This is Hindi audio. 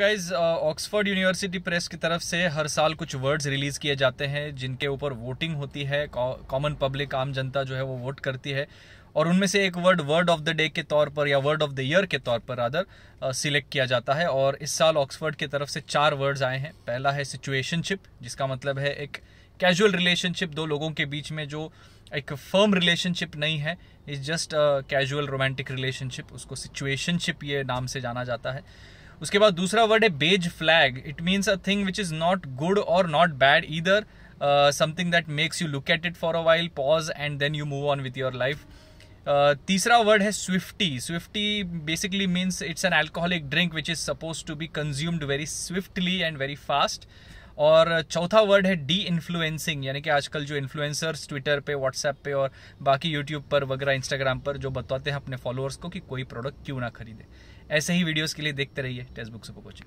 गाइज ऑक्सफोर्ड यूनिवर्सिटी प्रेस की तरफ से हर साल कुछ वर्ड्स रिलीज़ किए जाते हैं जिनके ऊपर वोटिंग होती है कॉमन पब्लिक आम जनता जो है वो वोट करती है और उनमें से एक word word of the day के तौर पर या वर्ड ऑफ द ईयर के तौर पर अदर सिलेक्ट uh, किया जाता है और इस साल ऑक्सफोर्ड की तरफ से चार वर्ड्स आए हैं पहला है सिचुएशनशिप जिसका मतलब है एक कैजुअल रिलेशनशिप दो लोगों के बीच में जो एक फर्म रिलेशनशिप नहीं है is just casual romantic relationship उसको सिचुएशनशिप ये नाम से जाना जाता है उसके बाद दूसरा वर्ड है beige flag it means a thing which is not good और not bad either something that makes you look at it for a while pause and then you move on with your life तीसरा वर्ड है swifty swifty basically means it's an alcoholic drink which is suppose to be consumed very swiftly and very fast और चौथा वर्ड है डी इन्फ्लुएंसिंग यानी कि आजकल जो इन्फ्लुएंसर्स ट्विटर पे व्हाट्सएप पे और बाकी यूट्यूब पर वगैरह इंस्टाग्राम पर जो बताते हैं अपने फॉलोअर्स को कि कोई प्रोडक्ट क्यों ना खरीदे ऐसे ही वीडियोज़ के लिए देखते रहिए टेक्स्ट बुक सुपर कोचिंग